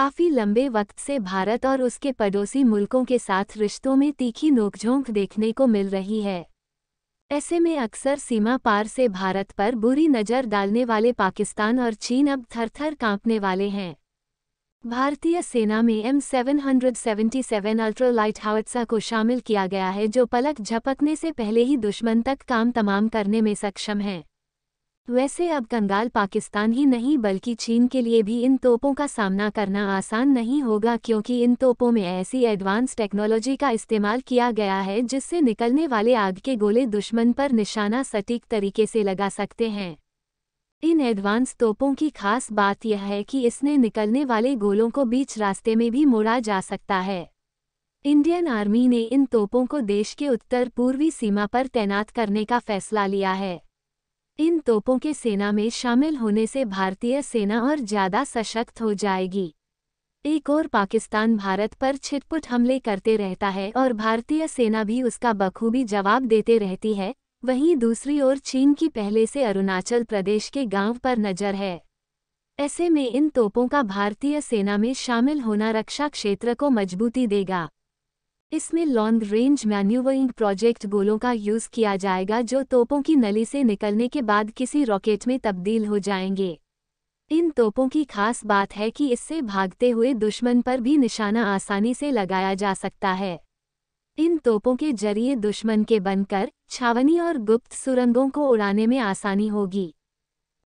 काफ़ी लंबे वक्त से भारत और उसके पड़ोसी मुल्कों के साथ रिश्तों में तीखी नोकझोंक देखने को मिल रही है ऐसे में अक्सर सीमा पार से भारत पर बुरी नज़र डालने वाले पाकिस्तान और चीन अब थरथर कांपने वाले हैं भारतीय सेना में M seven hundred seventy seven ultralight howitzer को शामिल किया गया है जो पलक झपकने से पहले ही दुश्मन तक काम तमाम करने में सक्षम है वैसे अब कंगाल पाकिस्तान ही नहीं बल्कि चीन के लिए भी इन तोपों का सामना करना आसान नहीं होगा क्योंकि इन तोपों में ऐसी एडवांस टेक्नोलॉजी का इस्तेमाल किया गया है जिससे निकलने वाले आग के गोले दुश्मन पर निशाना सटीक तरीके से लगा सकते हैं इन एडवांस तोपों की खास बात यह है कि इसने निकलने वाले गोलों को बीच रास्ते में भी मोड़ा जा सकता है इंडियन आर्मी ने इन तोपों को देश के उत्तर पूर्वी सीमा पर तैनात करने का फैसला लिया है इन तोपों के सेना में शामिल होने से भारतीय सेना और ज्यादा सशक्त हो जाएगी एक और पाकिस्तान भारत पर छिटपुट हमले करते रहता है और भारतीय सेना भी उसका बखूबी जवाब देते रहती है वहीं दूसरी ओर चीन की पहले से अरुणाचल प्रदेश के गांव पर नजर है ऐसे में इन तोपों का भारतीय सेना में शामिल होना रक्षा क्षेत्र को मजबूती देगा इसमें लॉन्ग रेंज मैन्यूवरिंग प्रोजेक्ट गोलों का यूज किया जाएगा जो तोपों की नली से निकलने के बाद किसी रॉकेट में तब्दील हो जाएंगे इन तोपों की खास बात है कि इससे भागते हुए दुश्मन पर भी निशाना आसानी से लगाया जा सकता है इन तोपों के जरिए दुश्मन के बनकर छावनी और गुप्त सुरंगों को उड़ाने में आसानी होगी